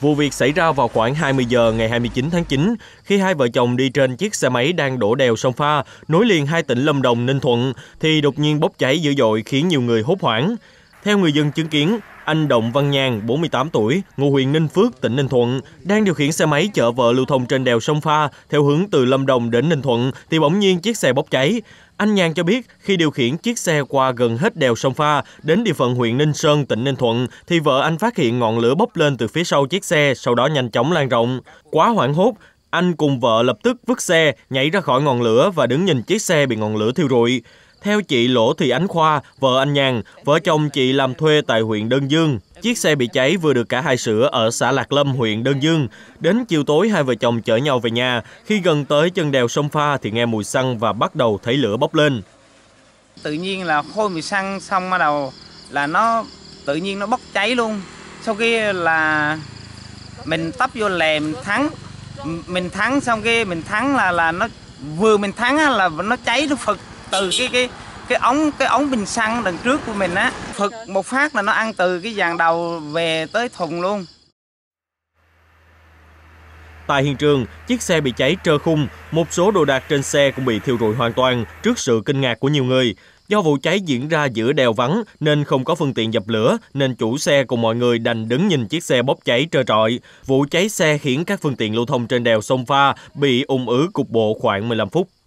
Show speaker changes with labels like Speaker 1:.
Speaker 1: Vụ việc xảy ra vào khoảng 20 giờ ngày 29 tháng 9 khi hai vợ chồng đi trên chiếc xe máy đang đổ đèo sông pha nối liền hai tỉnh Lâm Đồng, Ninh Thuận thì đột nhiên bốc cháy dữ dội khiến nhiều người hốt hoảng. Theo người dân chứng kiến, anh Động Văn Nhàn, 48 tuổi, ngụ huyện Ninh Phước, tỉnh Ninh Thuận, đang điều khiển xe máy chở vợ lưu thông trên đèo sông Pha theo hướng từ Lâm Đồng đến Ninh Thuận thì bỗng nhiên chiếc xe bốc cháy. Anh Nhàn cho biết khi điều khiển chiếc xe qua gần hết đèo sông Pha đến địa phận huyện Ninh Sơn, tỉnh Ninh Thuận thì vợ anh phát hiện ngọn lửa bốc lên từ phía sau chiếc xe, sau đó nhanh chóng lan rộng. Quá hoảng hốt, anh cùng vợ lập tức vứt xe, nhảy ra khỏi ngọn lửa và đứng nhìn chiếc xe bị ngọn lửa thiêu rụi. Theo chị Lỗ Thị Ánh Khoa, vợ anh Nhàn, vợ chồng chị làm thuê tại huyện Đơn Dương. Chiếc xe bị cháy vừa được cả hai sửa ở xã Lạc Lâm, huyện Đơn Dương. Đến chiều tối, hai vợ chồng chở nhau về nhà. Khi gần tới chân đèo sông Pha thì nghe mùi xăng và bắt đầu thấy lửa bốc lên.
Speaker 2: Tự nhiên là khôi mùi xăng xong bắt đầu là nó tự nhiên nó bốc cháy luôn. Sau khi là mình tấp vô lè mình thắng. Mình thắng xong cái mình thắng là là nó vừa mình thắng là nó cháy nó phật từ cái cái cái ống cái ống bình xăng đằng trước của mình á phật một phát là nó ăn từ cái dàn đầu về tới thùng
Speaker 1: luôn Tại hiện trường, chiếc xe bị cháy trơ khung, một số đồ đạc trên xe cũng bị thiêu rụi hoàn toàn trước sự kinh ngạc của nhiều người. Do vụ cháy diễn ra giữa đèo vắng nên không có phương tiện dập lửa nên chủ xe cùng mọi người đành đứng nhìn chiếc xe bốc cháy trơ trọi. Vụ cháy xe khiến các phương tiện lưu thông trên đèo sông Pha bị ung ứ cục bộ khoảng 15 phút.